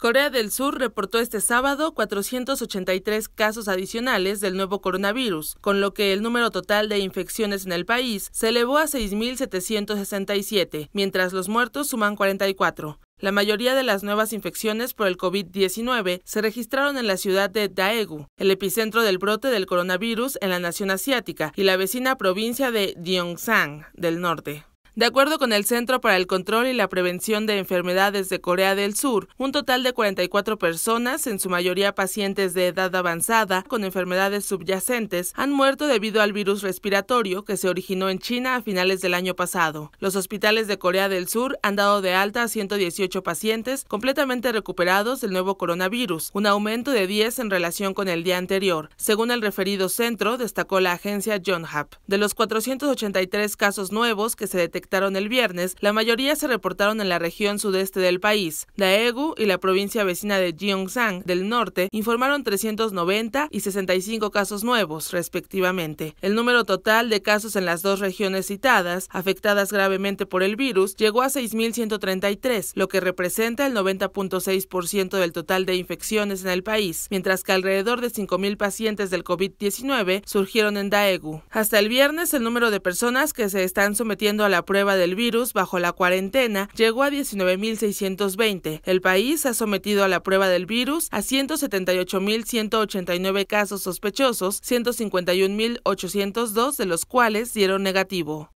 Corea del Sur reportó este sábado 483 casos adicionales del nuevo coronavirus, con lo que el número total de infecciones en el país se elevó a 6.767, mientras los muertos suman 44. La mayoría de las nuevas infecciones por el COVID-19 se registraron en la ciudad de Daegu, el epicentro del brote del coronavirus en la nación asiática y la vecina provincia de Gyeongsang del norte. De acuerdo con el Centro para el Control y la Prevención de Enfermedades de Corea del Sur, un total de 44 personas, en su mayoría pacientes de edad avanzada con enfermedades subyacentes, han muerto debido al virus respiratorio que se originó en China a finales del año pasado. Los hospitales de Corea del Sur han dado de alta a 118 pacientes completamente recuperados del nuevo coronavirus, un aumento de 10 en relación con el día anterior, según el referido centro, destacó la agencia Yonhap. De los 483 casos nuevos que se detectaron el viernes, la mayoría se reportaron en la región sudeste del país. Daegu y la provincia vecina de Gyeongsang del norte informaron 390 y 65 casos nuevos, respectivamente. El número total de casos en las dos regiones citadas, afectadas gravemente por el virus, llegó a 6.133, lo que representa el 90.6% del total de infecciones en el país, mientras que alrededor de 5.000 pacientes del COVID-19 surgieron en Daegu. Hasta el viernes, el número de personas que se están sometiendo a la prueba del virus bajo la cuarentena llegó a 19.620. El país ha sometido a la prueba del virus a 178.189 casos sospechosos, 151.802 de los cuales dieron negativo.